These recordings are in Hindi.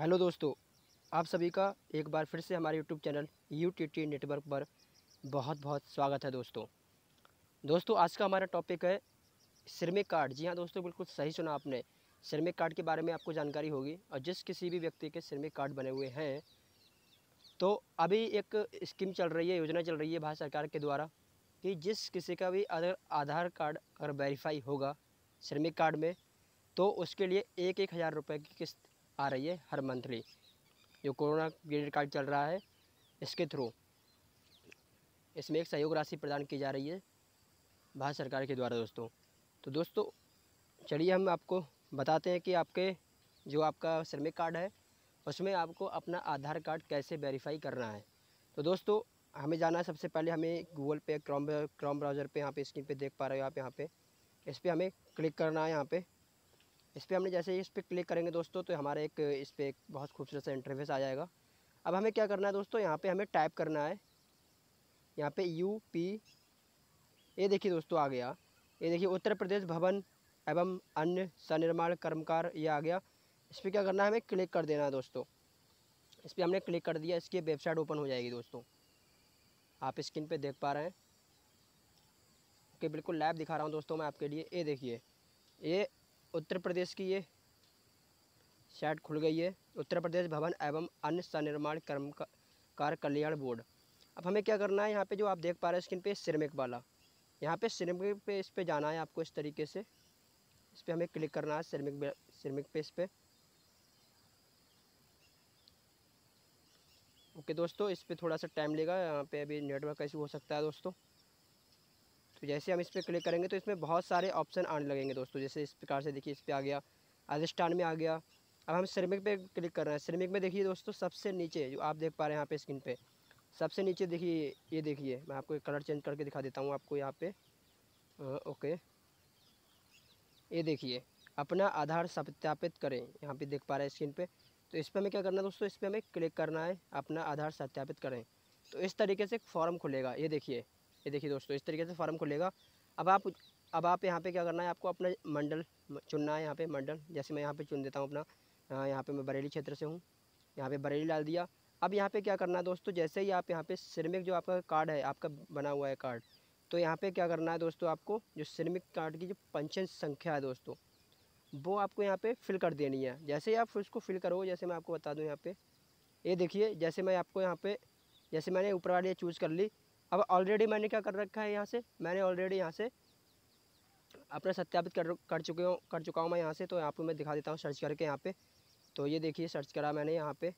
हेलो दोस्तों आप सभी का एक बार फिर से हमारे YouTube channel U T T network पर बहुत बहुत स्वागत है दोस्तों दोस्तों आज का हमारा टॉपिक है श्रमिक कार्ड जी हाँ दोस्तों बिल्कुल सही सुना आपने श्रमिक कार्ड के बारे में आपको जानकारी होगी और जिस किसी भी व्यक्ति के श्रमिक कार्ड बने हुए हैं तो अभी एक स्कीम चल रही है योजना चल रही है भारत सरकार के द्वारा कि जिस किसी का भी अगर आधार कार्ड अगर वेरीफाई होगा श्रमिक कार्ड में तो उसके लिए एक एक हज़ार रुपये की किस्त आ रही है हर मंथली जो कोरोना क्रेडिट कार्ड चल रहा है इसके थ्रू इसमें एक सहयोग राशि प्रदान की जा रही है भारत सरकार के द्वारा दोस्तों तो दोस्तों चलिए हम आपको बताते हैं कि आपके जो आपका श्रमिक कार्ड है उसमें आपको अपना आधार कार्ड कैसे वेरीफाई करना है तो दोस्तों हमें जाना है सबसे पहले हमें गूगल पे क्रोम क्रोम ब्राउज़र पे यहाँ पे स्क्रीन पे देख पा रहे हो आप यहाँ पे इस पर हमें क्लिक करना है यहाँ पे इस पर हमने जैसे इस पर क्लिक करेंगे दोस्तों तो हमारा एक इस पर एक बहुत खूबसूरत सा इंटरफेस आ जाएगा अब हमें क्या करना है दोस्तों यहाँ पे हमें टाइप करना है यहाँ पे यू पी ये देखिए दोस्तों आ गया ये देखिए उत्तर प्रदेश भवन एवं अन्य सनिर्माण कर्मकार ये आ गया इस पर क्या करना है हमें क्लिक कर देना है दोस्तों इस पर हमने क्लिक कर दिया इसकी वेबसाइट ओपन हो जाएगी दोस्तों आप स्क्रीन पर देख पा रहे हैं ओके बिल्कुल लाइव दिखा रहा हूँ दोस्तों मैं आपके लिए ये देखिए ये उत्तर प्रदेश की ये साइट खुल गई है उत्तर प्रदेश भवन एवं अन्य सनिर्माण कर्म कार कल्याण बोर्ड अब हमें क्या करना है यहाँ पे जो आप देख पा रहे हैं स्क्रीन पे सिरमिक वाला यहाँ पे सिरमिक पे इस पे जाना है आपको इस तरीके से इस पर हमें क्लिक करना है सिरमिक सिरमिक पे इस पर ओके दोस्तों इस पर थोड़ा सा टाइम लेगा यहाँ पे अभी नेटवर्क ऐसी हो सकता है दोस्तों तो जैसे हम इस पर क्लिक करेंगे तो इसमें बहुत सारे ऑप्शन आने लगेंगे दोस्तों जैसे इस प्रकार से देखिए इस पर आ गया राजस्थान में आ गया अब हम श्रमिक पे क्लिक कर रहे हैं श्रमिक में देखिए दोस्तों सबसे नीचे जो आप देख पा रहे हैं यहाँ पे स्क्रीन पे सबसे नीचे देखिए ये देखिए मैं आपको कलर चेंज करके दिखा देता हूँ आपको यहाँ पे ओके ये देखिए अपना आधार सत्यापित करें यहाँ पे देख पा रहे हैं स्क्रीन पे तो इस पर हमें क्या करना है दोस्तों इस पर हमें क्लिक करना है अपना आधार सत्यापित करें तो इस तरीके से एक फॉर्म खुलेगा ये देखिए ये देखिए दोस्तों इस तरीके से फॉर्म खुलेगा अब आप अब आप यहाँ पे क्या करना है आपको अपना मंडल चुनना है यहाँ पे मंडल जैसे मैं यहाँ पे चुन देता हूँ अपना हाँ, यहाँ पे मैं बरेली क्षेत्र से हूँ यहाँ पे बरेली डाल दिया अब यहाँ पे क्या करना है दोस्तों जैसे ही आप यहाँ पे सिरमिक जो आपका कार्ड है आपका बना हुआ है कार्ड तो यहाँ पे क्या करना है दोस्तों आपको जो सिरमिक कार्ड की जो पंचन संख्या है दोस्तों वो आपको यहाँ पर फिल कर देनी है जैसे ही आप उसको फिल करो जैसे मैं आपको बता दूँ यहाँ पे ये देखिए जैसे मैं आपको यहाँ पर जैसे मैंने ऊपर वाली चूज़ कर ली अब ऑलरेडी मैंने क्या कर रखा है यहाँ से मैंने ऑलरेडी यहाँ से अपना सत्यापित कर कर चुके हूँ कर चुका हूँ मैं यहाँ से तो यहाँ पर मैं दिखा देता हूँ सर्च करके यहाँ पे तो ये देखिए सर्च करा मैंने यहाँ पे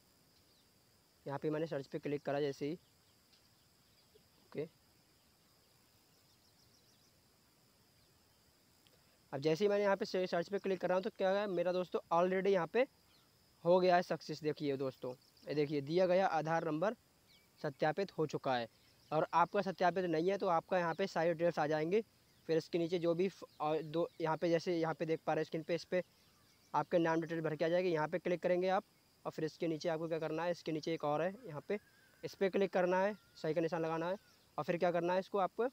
यहाँ पे मैंने सर्च पे क्लिक करा जैसे ही ओके अब जैसे ही मैंने यहाँ पे सर्च पे क्लिक कर रहा हूँ तो क्या है मेरा दोस्तों ऑलरेडी यहाँ पे हो गया है सक्सेस देखिए दोस्तों ये देखिए दिया गया आधार नंबर सत्यापित हो चुका है और आपका सत्यापित नहीं है तो आपका यहाँ पे सारे डिटेल्स आ जाएंगे फिर इसके नीचे जो भी और दो यहाँ पे जैसे यहाँ पे देख पा रहे हैं स्क्रीन पे इस पर आपके नाम डिटेल भर के आ जाएगी यहाँ पे क्लिक करेंगे आप और फिर इसके नीचे आपको क्या करना है इसके नीचे एक और है यहाँ पे इस पर क्लिक करना है सही का निशान लगाना है और फिर क्या करना है इसको आपको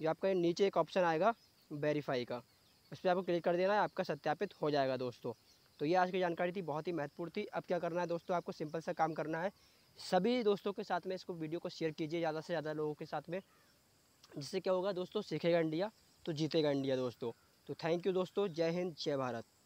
जो आपका नीचे एक ऑप्शन आएगा वेरीफाई का उस पर आपको क्लिक कर देना है आपका सत्यापित हो जाएगा दोस्तों तो ये आज की जानकारी थी बहुत ही महत्वपूर्ण थी अब क्या करना है दोस्तों आपको सिंपल सा काम करना है सभी दोस्तों के साथ में इसको वीडियो को शेयर कीजिए ज़्यादा से ज़्यादा लोगों के साथ में जिससे क्या होगा दोस्तों सीखेगा इंडिया तो जीतेगा इंडिया दोस्तों तो थैंक यू दोस्तों जय हिंद जय भारत